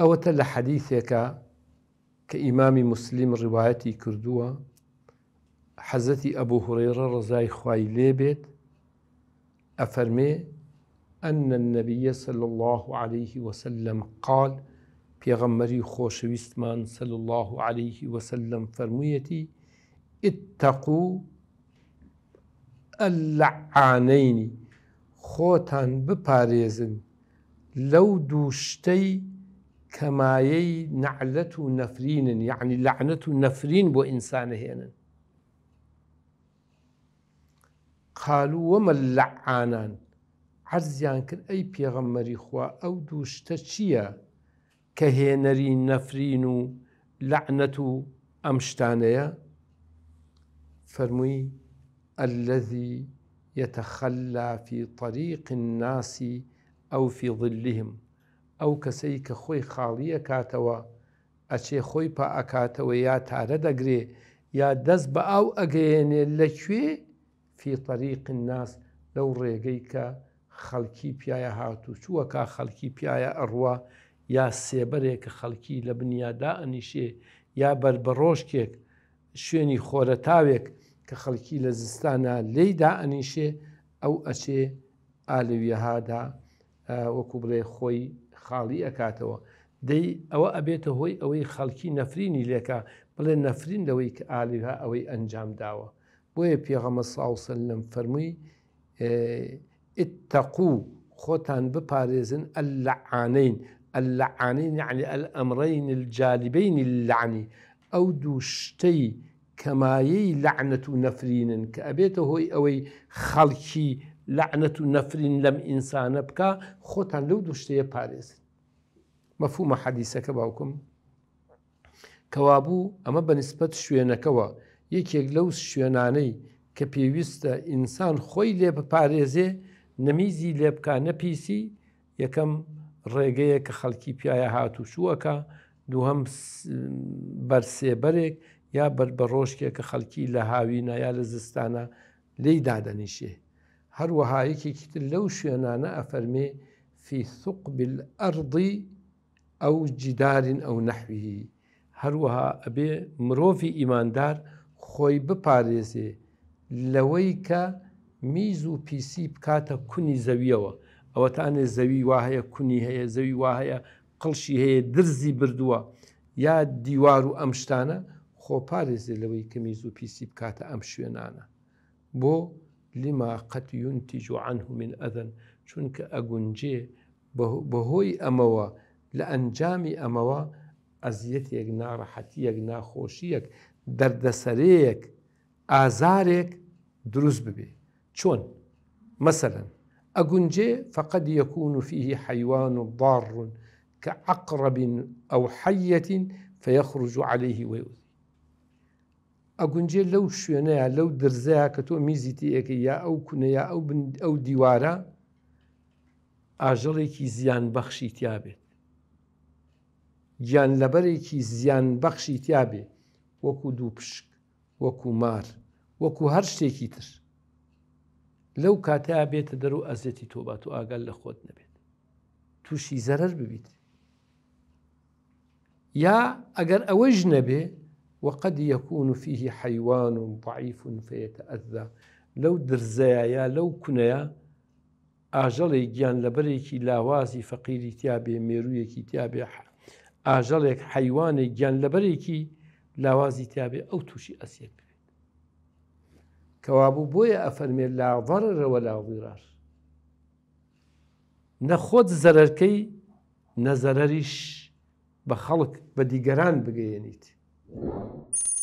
أو تل حديثك كإمام مسلم روايتي كردوة حزتي أبو هريرة هوڕێرە ڕزای خوای لێ أن النبي صلى الله عليه وسلم قال خوش خۆشەویستمان صلى الله عليه وسلم فرميتي اتقوا اللعانين خوتان بباريزن لو دوشتي كما يي نعلة نفرين يعني لعنة نفرين بو بۆ قالوا وما اللعانان عرزيان لەعانان أي کرد ئەی پێغەممەری خوا ئەو دووشتە چییە کە هێنەری نەفرین الذي يتخلى في طريق الناس أو في ظلهم ئەو کەسەی کە خۆی خاڵیە کاتەوە ئەچێ خۆی پا ئەکاتەوە یا تارە دەگرێ یا دەست بە ئاو ئەگەیەنێ لەکوێ فیتەریق ناس لەو ڕێگەی کە خەڵکی پیاە هاتو چووە کا خەڵکی پیاە ئەڕوا یا سێبەرێک کە خەڵکی لە بنیادا ئەنیشێ یا بربڕۆشکێک شوێنی خۆرەتاوێک کە خەڵکی لە زستانە لێیدا ئەنیشێ ئەو ئەچێ ئالویەهادا وەکو بڵێ خۆی خاڵی ئەکاتەوە دەی ئەوە ئەبێتە هۆی ئەوەی خەڵکی نەفرینی ليكا بڵێ نەفرین لەوەی کە ئالیها ئەوەی ئەنجام داوە بۆیە پێغەمە ساوسن لەم فەرمووی ئتەقو خۆتان بپارێزن ئە لەعاانین اللعانين لەعاانین یعنی ئە ئەمڕین الجالبینی لعنی ئەو دوو شتەی کەمایەی لعنەت و نەفرینن کە ئەبێتە هۆی ئەوەی خەڵکی لعنەت و نەفرین لەم ئینسانە بکە خۆتان لەو دوشتەیە پارێزن مەفومە حەدیسەکە باوکم کەوابوو ئەمە بەنسبەت شوێنەکەەوە یەکێک لەو شوێنانەی کە پێویستە ئینسان خۆی لێ بپارێزێ نەمیزی لێ بکە نەپیسی یەکەم ڕێگەیە کە خەڵکی پیاە هاتوچووەکە دووهم بەرسێبەرێک یا بەر بە ڕۆژکێک کە خەڵکی لە هاوینە یا لە زستانە لی دادەنیشێ هەروەهایەکێکی تر لەو شوێنانە ئەفەرمێ فی سوق بالأرضی ئەو جیدارین ئەو نەحویی هەروەها ئەبێ مرۆڤی ئیماندار خۆی بپارێزێ لەوەی کە میز و پیسی بکاتە کونی زەویەوە ئەوە تانێ زەوی وا هەیە کونی هەیە زەوی وا هەیە قڵشی هەیە درزی بردووە یا دیوار و ئەم شتانە خۆپارێزێ لەوەی کە میز و پیسی بکاتە ئەم شوێنانە بۆ لما قد ينتج عنه من أذى أموا لأن جامي أموا لە ئەنجامی ئەمەوە ئەزیەتێک خوشيك ناخۆشیەک آزارك ئازارێک ببي شون مثلا مثلەن ئەگونجێ فقد يكون فيه حيوان ضار كعقرب أو حية فيخرج عليه ويؤذي ئەگونجێ لەو شوێنەیە لەو درزەیە کە تۆ میزیتی ئەەکە یا ئەو کونەیە ئەو ئەو دیوارە ئاژەڵێکی زیان بەخشی تیابێت گیان لەبەرێکی زیان بەخشی تیابێ وەکو دوو پشک وەکو مار وەکو هەر شتێکی تر لەو کاتەیە بێتە دەرو ئەزێتی تۆبات و ئاگال لە خۆت نەبێت تووشی زەرەر ببیت یا ئەگەر ئەوەش نەبێ وقد يكون فيه حيوان ضعيف فيتأذى لو درزايا لو كنيا ئاژەڵێک گیان لەبەرێکی لاوازی فەقیری تیاابێ مێروویەکی تیاابێ ئاژەڵێک حیوانێک گیان لەبەرێکی لاوازی تیاابێ ئەو تووشی ئەسێت بێت کەوابوو بۆیە ئەفەرمێ لاڤڕەوە لاویڕار نەخۆت زەرەرکەی نەزەرریش بە خەڵک بە دیگەران بگەیەنیت Thank you.